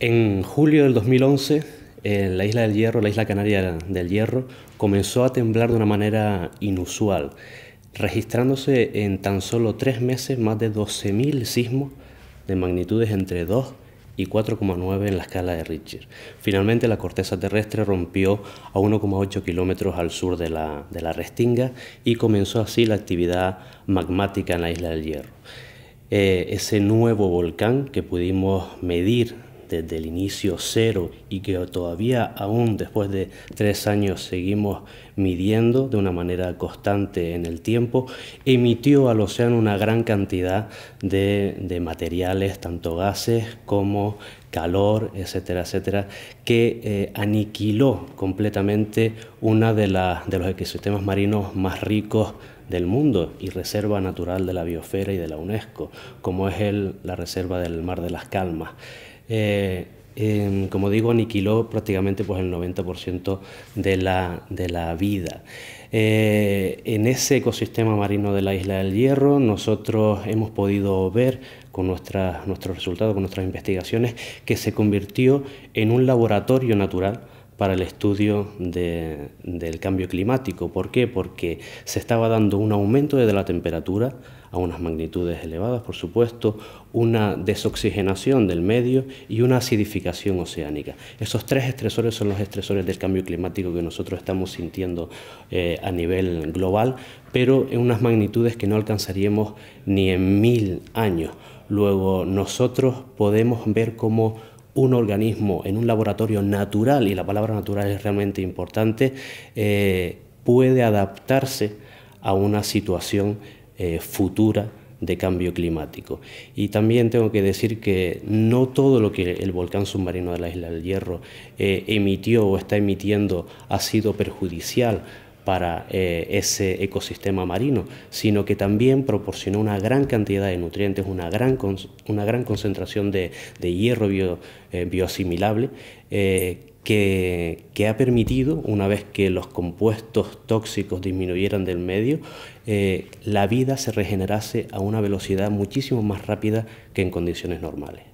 En julio del 2011, en eh, la isla del Hierro, la isla canaria del Hierro, comenzó a temblar de una manera inusual, registrándose en tan solo tres meses más de 12.000 sismos de magnitudes entre 2 y 4,9 en la escala de Richter. Finalmente la corteza terrestre rompió a 1,8 kilómetros al sur de la, de la Restinga y comenzó así la actividad magmática en la isla del Hierro. Eh, ese nuevo volcán que pudimos medir desde el inicio cero y que todavía aún después de tres años seguimos midiendo de una manera constante en el tiempo, emitió al océano una gran cantidad de, materiales, tanto gases como calor, etcétera, etcétera, que eh, aniquiló completamente uno de, de los ecosistemas marinos más ricos del mundo y reserva natural de la biosfera y de la UNESCO, como es el, la reserva del Mar de las Calmas. Eh, em, como digo, aniquiló prácticamente pues, el 90% de la, vida. Eh, en ese ecosistema marino de la isla del Hierro nosotros hemos podido ver con nuestras, nuestros resultados, con nuestras investigaciones, que se convirtió en un laboratorio natural para el estudio del cambio climático. ¿Por qué? Porque se estaba dando un aumento de la temperatura a unas magnitudes elevadas, por supuesto, una desoxigenación del medio y una acidificación oceánica. Esos tres estresores son los estresores del cambio climático que nosotros estamos sintiendo eh, a nivel global, pero en unas magnitudes que no alcanzaríamos ni en mil años. Luego nosotros podemos ver cómo un organismo en un laboratorio natural, y la palabra natural es realmente importante, eh, puede adaptarse a una situación eh, futura de cambio climático. Y también tengo que decir que no todo lo que el volcán submarino de la isla del Hierro eh, emitió o está emitiendo ha sido perjudicial para eh, ese ecosistema marino, sino que también proporcionó una gran cantidad de nutrientes, una gran, una gran concentración de, hierro eh, bioasimilable eh, que, ha permitido, una vez que los compuestos tóxicos disminuyeran del medio, la vida se regenerase a una velocidad muchísimo más rápida que en condiciones normales.